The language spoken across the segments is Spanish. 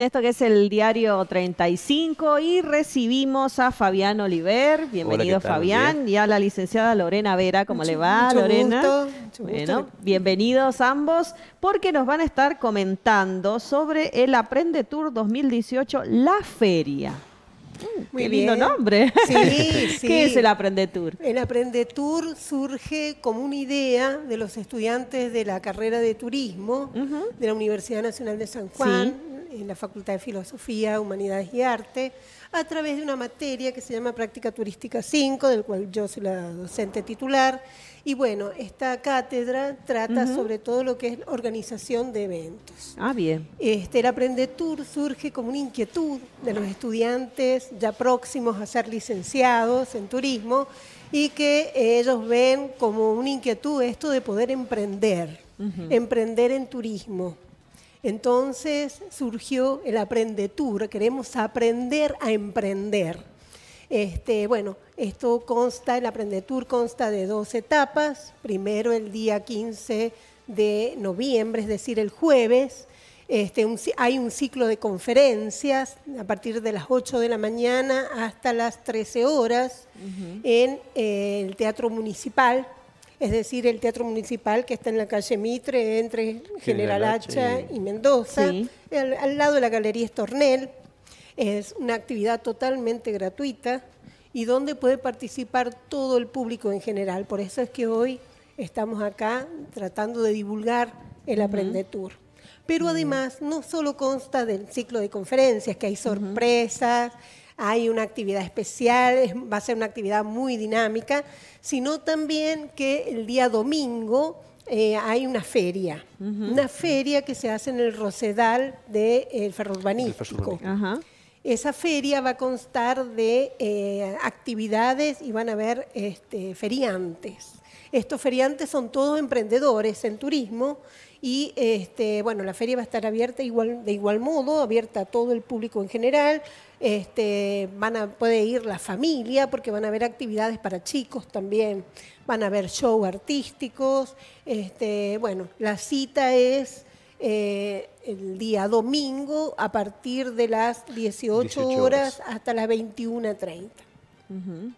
Esto que es el diario 35 y recibimos a Fabián Oliver. Bienvenido Fabián y a la licenciada Lorena Vera. ¿Cómo le va mucho Lorena? Gusto, bueno, bienvenidos ambos porque nos van a estar comentando sobre el Aprende Tour 2018, la feria. Mm, Muy Qué lindo nombre. Sí, sí. ¿Qué es el Aprende Tour? El Aprende Tour surge como una idea de los estudiantes de la carrera de turismo de la Universidad Nacional de San Juan, en la Facultad de Filosofía, Humanidades y Arte, a través de una materia que se llama Práctica Turística 5, del cual yo soy la docente titular. Y bueno, esta cátedra trata sobre todo lo que es organización de eventos. Ah, bien. Este, el Aprende Tour surge como una inquietud de los estudiantes ya próximos a ser licenciados en turismo y que ellos ven como una inquietud esto de poder emprender, emprender en turismo. Entonces surgió el Aprende queremos aprender a emprender. Este, bueno, esto consta, el Aprende consta de dos etapas. Primero el día 15 de noviembre, es decir, el jueves. Este, hay un ciclo de conferencias a partir de las 8 de la mañana hasta las 13 horas en eh, el Teatro Municipal es decir, el Teatro Municipal que está en la calle Mitre, entre General, Hacha y Mendoza, al, lado de la Galería Estornel. Es una actividad totalmente gratuita y donde puede participar todo el público en general. Por eso es que hoy estamos acá tratando de divulgar el AprendeTour. Pero además no solo consta del ciclo de conferencias, que hay sorpresas, hay una actividad especial, va a ser una actividad muy dinámica, sino también que el día domingo eh, hay una feria, una feria que se hace en el Rosedal del de, eh, Esa feria va a constar de eh, actividades y van a haber este, feriantes. Estos feriantes son todos emprendedores en turismo y este, bueno, la feria va a estar abierta igual, de igual modo, abierta a todo el público en general. Este, van a, puede ir la familia porque van a haber actividades para chicos también, van a haber show artísticos. Este, bueno, la cita es... Eh, el día domingo a partir de las 18, horas. horas hasta las 21.30.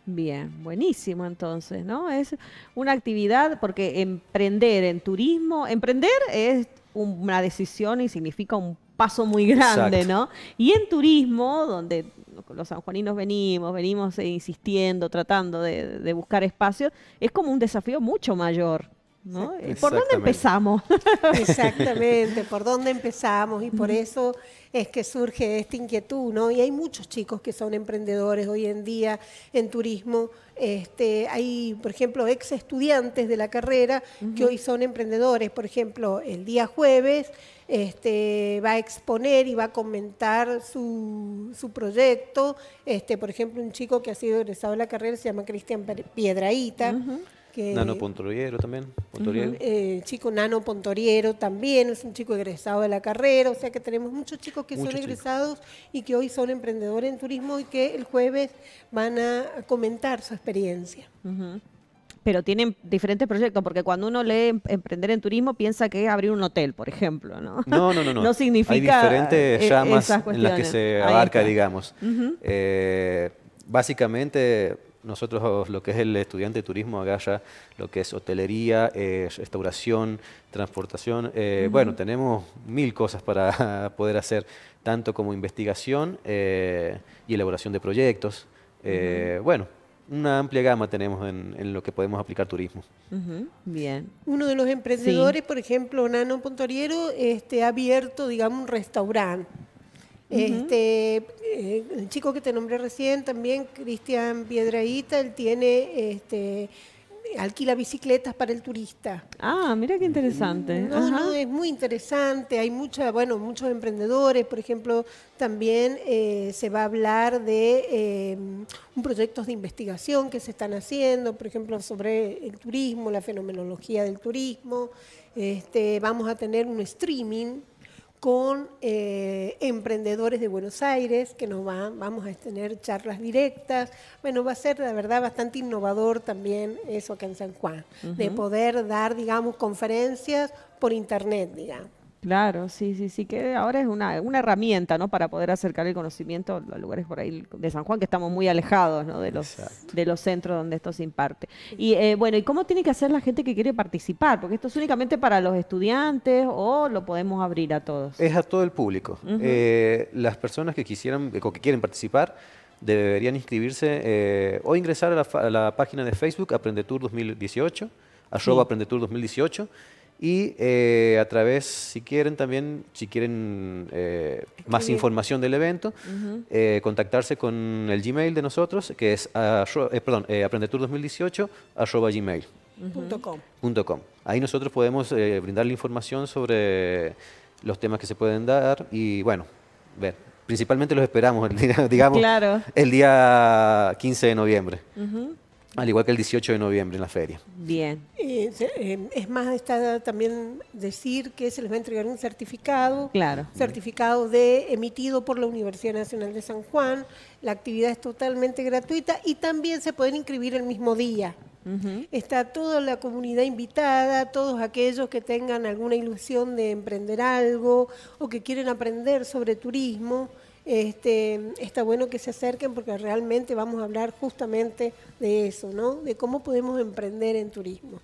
Bien, buenísimo entonces, ¿no? Es una actividad porque emprender en turismo, emprender es una decisión y significa un paso muy grande, ¿no? Y en turismo, donde los sanjuaninos venimos, venimos insistiendo, tratando de, de buscar espacios, es como un desafío mucho mayor. ¿Por dónde empezamos? Exactamente, por dónde empezamos y por eso es que surge esta inquietud, ¿no? Y hay muchos chicos que son emprendedores hoy en día en turismo. Este, hay, por ejemplo, ex estudiantes de la carrera que hoy son emprendedores. Por ejemplo, el día jueves este, va a exponer y va a comentar su, proyecto. Este, por ejemplo, un chico que ha sido egresado de la carrera se llama Cristian Piedraíta. Nano Pontoriero también. Eh, chico Nano Pontoriero también, es un chico egresado de la carrera, o sea que tenemos muchos chicos que son egresados y que hoy son emprendedores en turismo y que el jueves van a comentar su experiencia. Pero tienen diferentes proyectos, porque cuando uno lee em, emprender en turismo piensa que es abrir un hotel, por ejemplo, ¿no? No, no, no. No, no significa. Hay diferentes eh, llamas en las que se abarca, digamos. Eh, básicamente nosotros lo que es el estudiante de turismo agarra lo que es hotelería, eh, restauración, transportación, eh, bueno, tenemos mil cosas para poder hacer, tanto como investigación eh, y elaboración de proyectos. Bueno, una amplia gama tenemos en, lo que podemos aplicar turismo. Bien. Uno de los emprendedores, por ejemplo, Nano Pontoriero, este, ha abierto, digamos, un restaurante. Este, eh, el chico que te nombré recién también, Cristian Piedraíta, él tiene este, alquila bicicletas para el turista. Ah, mira qué interesante. No, no, es muy interesante. Hay mucha, bueno, muchos emprendedores, por ejemplo, también eh, se va a hablar de eh, proyectos de investigación que se están haciendo, por ejemplo, sobre el turismo, la fenomenología del turismo. Este, vamos a tener un streaming con eh, emprendedores de Buenos Aires, que nos van, vamos a tener charlas directas. Bueno, va a ser, la verdad, bastante innovador también eso acá en San Juan, de poder dar, digamos, conferencias por internet, digamos. Claro, sí, sí, sí, que ahora es una, herramienta, ¿no? Para poder acercar el conocimiento a lugares por ahí de San Juan, que estamos muy alejados, De los, de los centros donde esto se imparte. Y eh, bueno, ¿y cómo tiene que hacer la gente que quiere participar? Porque esto es únicamente para los estudiantes o lo podemos abrir a todos. Es a todo el público. Eh, las personas que quisieran, eh, que quieren participar, deberían inscribirse o ingresar a la, página de Facebook Aprendetur 2018, arroba 2018 y eh, a través, si quieren también, si quieren eh, más información del evento, eh, contactarse con el Gmail de nosotros, que es perdón, aprendetur Ahí nosotros podemos brindarle información sobre los temas que se pueden dar y bueno, ver. Principalmente los esperamos, digamos, el día 15 de noviembre. Al igual que el 18 de noviembre en la feria. Bien. Em, es más, está también decir que se les va a entregar un certificado. Claro. Certificado de emitido por la Universidad Nacional de San Juan. La actividad es totalmente gratuita y también se pueden inscribir el mismo día. Está toda la comunidad invitada, todos aquellos que tengan alguna ilusión de emprender algo o que quieren aprender sobre turismo. Este, está bueno que se acerquen porque realmente vamos a hablar justamente de eso, ¿no? De cómo podemos emprender en turismo.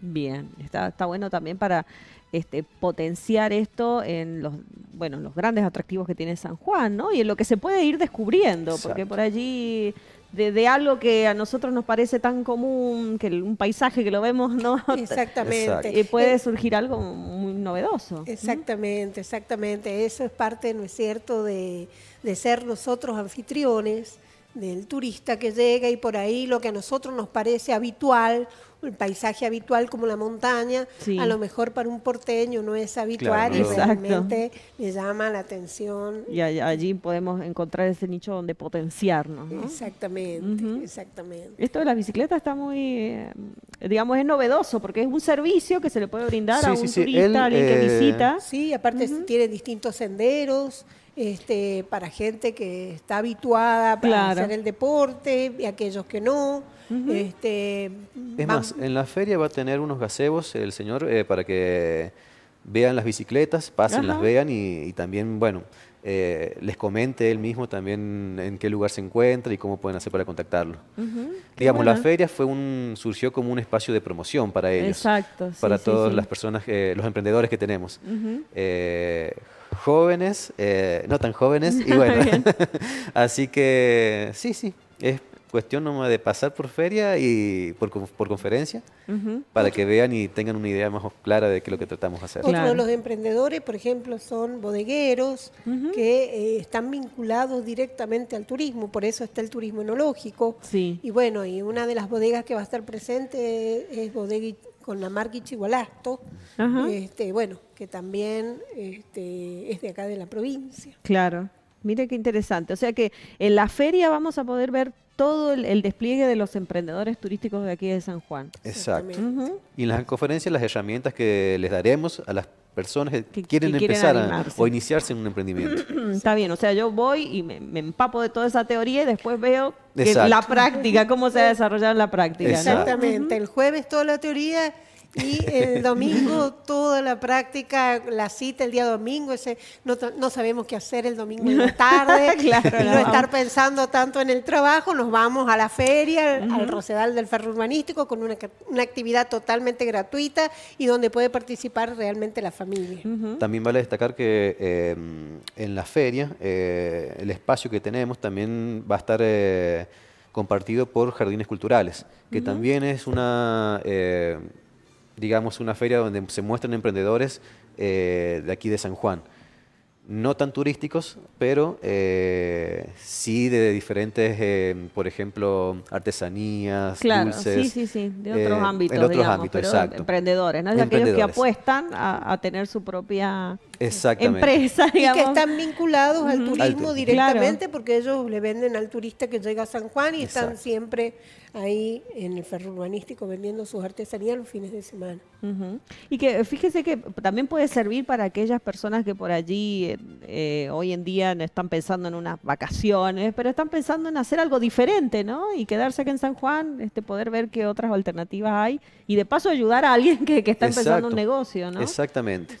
Bien, está, está bueno también para este, potenciar esto en los, bueno, los grandes atractivos que tiene San Juan, ¿no? Y en lo que se puede ir descubriendo, porque por allí de, algo que a nosotros nos parece tan común, que un paisaje que lo vemos, ¿no? Exactamente. Y eh, puede surgir algo muy novedoso. Exactamente, exactamente. Eso es parte, ¿no es cierto?, de, de ser nosotros anfitriones del turista que llega y por ahí lo que a nosotros nos parece habitual, el paisaje habitual como la montaña, a lo mejor para un porteño no es habitual y realmente le llama la atención. Y allí podemos encontrar ese nicho donde potenciarnos. Exactamente, exactamente. Esto de la bicicleta está muy, eh, digamos, es novedoso porque es un servicio que se le puede brindar a un turista, que eh, visita. Sí, aparte tiene distintos senderos este, para gente que está habituada a hacer el deporte y aquellos que no. Este, es más, en la feria va a tener unos gazebos el señor eh, para que vean las bicicletas, pasen, las vean y, también, bueno, eh, les comente él mismo también en qué lugar se encuentra y cómo pueden hacer para contactarlo. Digamos, la feria fue un, surgió como un espacio de promoción para ellos. para todas las personas, eh, los emprendedores que tenemos jóvenes, eh, no tan jóvenes, y bueno. así que sí, sí, es cuestión nomás de pasar por feria y por, por conferencia para que vean y tengan una idea más clara de qué es lo que tratamos de hacer. Otro de los emprendedores, por ejemplo, son bodegueros que eh, están vinculados directamente al turismo, por eso está el turismo enológico. Y bueno, y una de las bodegas que va a estar presente es Bodega con la marca este, bueno, que también este, es de acá de la provincia. Claro, mire qué interesante. O sea que en la feria vamos a poder ver todo el, despliegue de los emprendedores turísticos de aquí de San Juan. Exacto. Y en las conferencias las herramientas que les daremos a las personas que, quieren, empezar o iniciarse en un emprendimiento. Está bien, o sea, yo voy y me, empapo de toda esa teoría y después veo la práctica, cómo se ha desarrollado en la práctica. Exactamente, el jueves toda la teoría y el domingo toda la práctica, la cita el día domingo, ese no, sabemos qué hacer el domingo en la tarde, claro, no, estar pensando tanto en el trabajo, nos vamos a la feria, al Rosedal del Ferro Urbanístico, con una, una, actividad totalmente gratuita y donde puede participar realmente la familia. También vale destacar que em, en la feria, eh, el espacio que tenemos también va a estar... Eh, compartido por Jardines Culturales, que también es una eh, digamos, una feria donde se muestran emprendedores eh, de aquí de San Juan. No tan turísticos, pero eh, sí de diferentes, eh, por ejemplo, artesanías, claro, dulces. Claro, sí, sí, sí, de otros ámbitos, otros ámbitos, exacto. emprendedores, ¿no? De aquellos que apuestan a, tener su propia empresa, Y que están vinculados al turismo directamente porque ellos le venden al turista que llega a San Juan y están siempre ahí en el ferro urbanístico vendiendo sus artesanías los fines de semana. Y que eh, fíjese que también puede servir para aquellas personas que por allí eh, eh, hoy en día no están pensando en unas vacaciones, pero están pensando en hacer algo diferente, ¿no? Y quedarse aquí en San Juan, este, poder ver qué otras alternativas hay y de paso ayudar a alguien que, está empezando un negocio, ¿no? Exactamente.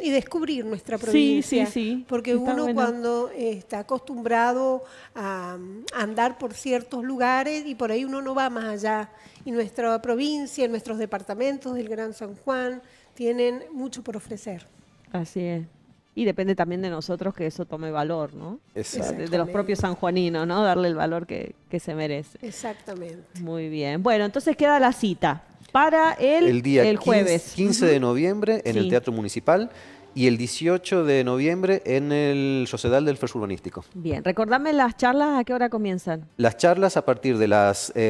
Y descubrir nuestra provincia. Sí, sí, sí. Porque uno cuando está acostumbrado a andar por ciertos lugares y por ahí uno no, va más allá. Y nuestra provincia, nuestros departamentos del Gran San Juan tienen mucho por ofrecer. Así es. Y depende también de nosotros que eso tome valor, ¿no? Exacto. De los propios sanjuaninos, ¿no? Darle el valor que, se merece. Exactamente. Muy bien. Bueno, entonces queda la cita para el, el día jueves. 15, de noviembre en el Teatro Municipal y el 18 de noviembre en el Sociedad del Fresh Urbanístico. Bien, recordadme las charlas, ¿a qué hora comienzan? Las charlas a partir de las 9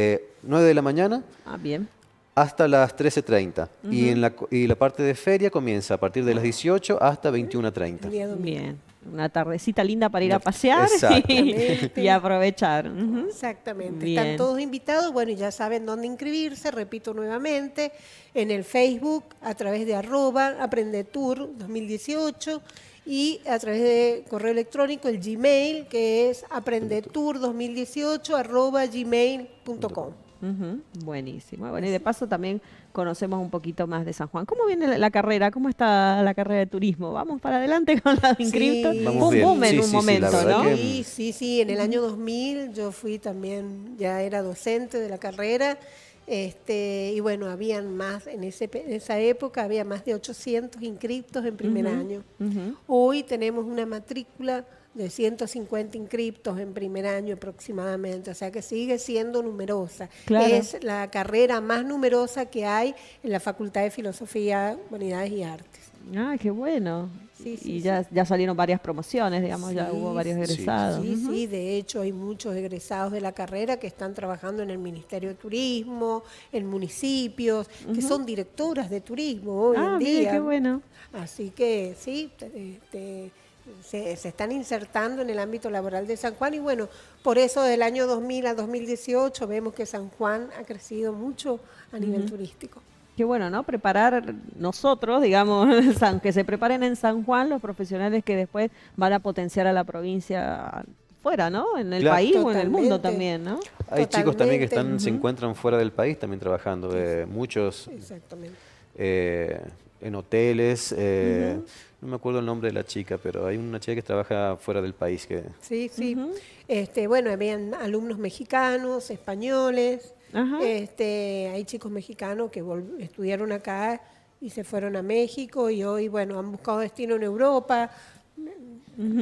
eh, de la mañana. Ah, bien. Hasta las 13.30. y, en la, y la parte de feria comienza a partir de las 18 hasta 21.30. Bien una tardecita linda para ir a pasear y, aprovechar. Exactamente. Están todos invitados. Bueno, ya saben dónde inscribirse. Repito nuevamente, en el Facebook, a través de arroba aprendetour 2018 y a través de correo electrónico, el Gmail, que es aprendetour2018 arroba gmail.com. Buenísimo. y de paso también conocemos un poquito más de San Juan. ¿Cómo viene la, carrera? ¿Cómo está la carrera de turismo? Vamos para adelante con la de sí. en sí, un momento, ¿no? Sí, sí, sí. En el año 2000 yo fui también, ya era docente de la carrera. Este, y bueno, habían más, en, ese, esa época había más de 800 inscriptos en primer año. Hoy tenemos una matrícula de 150 inscriptos en primer año aproximadamente, o sea que sigue siendo numerosa. Es la carrera más numerosa que hay en la Facultad de Filosofía, Humanidades y Artes. Ah, qué bueno. y ya, ya salieron varias promociones, digamos, ya hubo varios egresados. Sí, sí, de hecho hay muchos egresados de la carrera que están trabajando en el Ministerio de Turismo, en municipios, que son directoras de turismo hoy en ah, día. ¡Ah, qué bueno. Así que sí, este se, están insertando en el ámbito laboral de San Juan y bueno, por eso del año 2000 a 2018 vemos que San Juan ha crecido mucho a nivel turístico. Qué bueno, ¿no? Preparar nosotros, digamos, que se preparen en San Juan los profesionales que después van a potenciar a la provincia fuera, ¿no? En el país o en el mundo también, ¿no? Hay chicos también que están, se encuentran fuera del país también trabajando, eh, muchos eh, en hoteles. Eh, no me acuerdo el nombre de la chica, pero hay una chica que trabaja fuera del país que... Sí, sí. este, bueno, habían alumnos mexicanos, españoles, este, hay chicos mexicanos que estudiaron acá y se fueron a México y hoy, bueno, han buscado destino en Europa,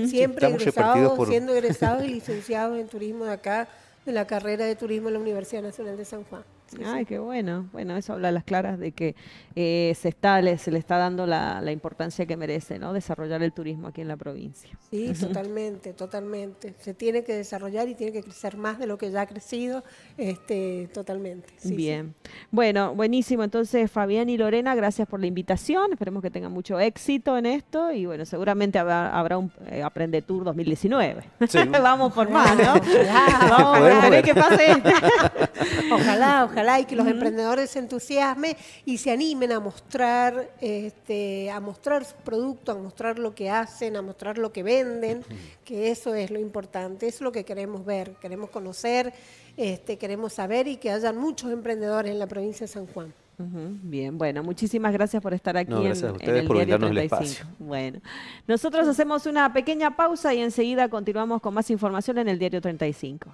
siempre siendo egresados y licenciados en turismo de acá, de la carrera de turismo en la Universidad Nacional de San Juan. Ay, qué bueno. Bueno, eso habla a las claras de que eh, se, está, le, se le está dando la, importancia que merece, ¿no? Desarrollar el turismo aquí en la provincia. Sí, totalmente, totalmente. Se tiene que desarrollar y tiene que crecer más de lo que ya ha crecido, este, totalmente. Bien. Bueno, buenísimo. Entonces, Fabián y Lorena, gracias por la invitación. Esperemos que tengan mucho éxito en esto y bueno, seguramente habrá, un eh, Aprende Tour 2019. Vamos por más, ¿no? Vamos, a ver qué pase. ojalá, ojalá ojalá y que los emprendedores se entusiasmen y se animen a mostrar, este, a mostrar sus a mostrar lo que hacen, a mostrar lo que venden, que eso es lo importante, eso es lo que queremos ver, queremos conocer, este, queremos saber y que hayan muchos emprendedores en la provincia de San Juan. bien, bueno, muchísimas gracias por estar aquí no, en, a ustedes por Diario 35. El Bueno, nosotros hacemos una pequeña pausa y enseguida continuamos con más información en el Diario 35.